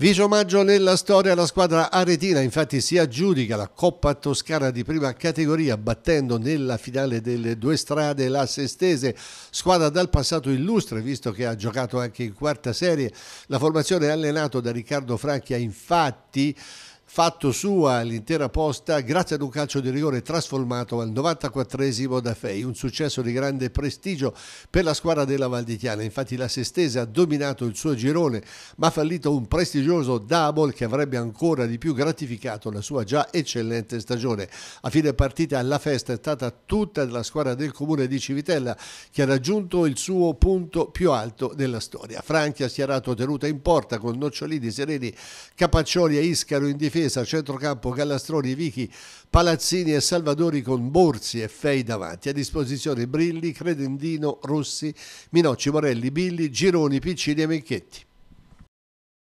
Vice omaggio nella storia alla squadra aretina, infatti si aggiudica la Coppa Toscana di prima categoria battendo nella finale delle due strade la Sestese, squadra dal passato illustre visto che ha giocato anche in quarta serie. La formazione allenato da Riccardo Franchi ha infatti fatto sua l'intera posta grazie ad un calcio di rigore trasformato al 94esimo da Fei, un successo di grande prestigio per la squadra della Valdichiana. Infatti la Sestese ha dominato il suo girone, ma ha fallito un prestigioso double che avrebbe ancora di più gratificato la sua già eccellente stagione. A fine partita la festa è stata tutta della squadra del comune di Civitella che ha raggiunto il suo punto più alto della storia. Franchi ha schierato tenuta in porta con Nocciolini, Sereni, Capaccioli e Iscaro in difesa difesa, centrocampo Gallastroni, Vichi, Palazzini e Salvadori con Borsi e Fei davanti. A disposizione Brilli, Credendino, Rossi, Minocci, Morelli, Billi, Gironi, Piccini e Mecchetti.